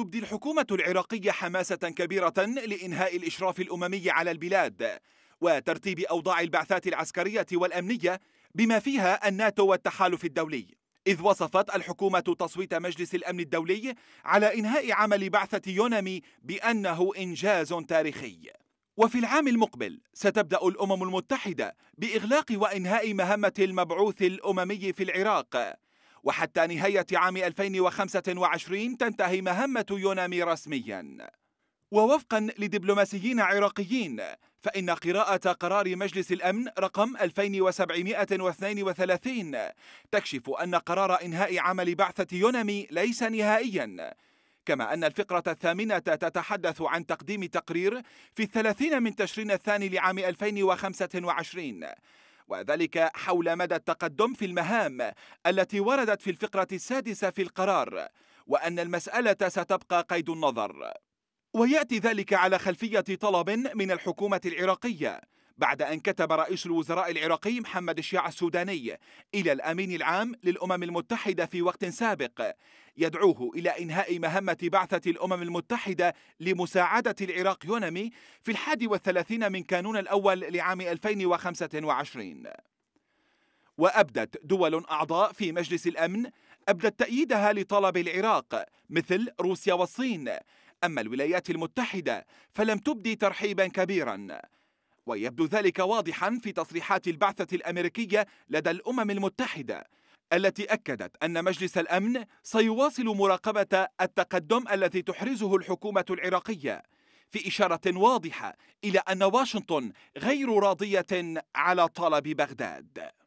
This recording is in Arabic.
تبدي الحكومة العراقية حماسة كبيرة لإنهاء الإشراف الأممي على البلاد وترتيب أوضاع البعثات العسكرية والأمنية بما فيها الناتو والتحالف الدولي إذ وصفت الحكومة تصويت مجلس الأمن الدولي على إنهاء عمل بعثة يونامي بأنه إنجاز تاريخي وفي العام المقبل ستبدأ الأمم المتحدة بإغلاق وإنهاء مهمة المبعوث الأممي في العراق وحتى نهاية عام 2025 تنتهي مهمة يونامي رسمياً ووفقا لدبلوماسيين عراقيين فإن قراءة قرار مجلس الأمن رقم 2732 تكشف أن قرار إنهاء عمل بعثة يونامي ليس نهائيا كما أن الفقرة الثامنة تتحدث عن تقديم تقرير في الثلاثين من تشرين الثاني لعام 2025 وذلك حول مدى التقدم في المهام التي وردت في الفقرة السادسة في القرار وأن المسألة ستبقى قيد النظر ويأتي ذلك على خلفية طلب من الحكومة العراقية بعد أن كتب رئيس الوزراء العراقي محمد الشيع السوداني إلى الأمين العام للأمم المتحدة في وقت سابق يدعوه إلى إنهاء مهمة بعثة الأمم المتحدة لمساعدة العراق يونمي في الحادي والثلاثين من كانون الأول لعام 2025 وأبدت دول أعضاء في مجلس الأمن أبدت تأييدها لطلب العراق مثل روسيا والصين أما الولايات المتحدة فلم تبدي ترحيبا كبيرا ويبدو ذلك واضحا في تصريحات البعثة الأمريكية لدى الأمم المتحدة التي أكدت أن مجلس الأمن سيواصل مراقبة التقدم الذي تحرزه الحكومة العراقية في إشارة واضحة إلى أن واشنطن غير راضية على طلب بغداد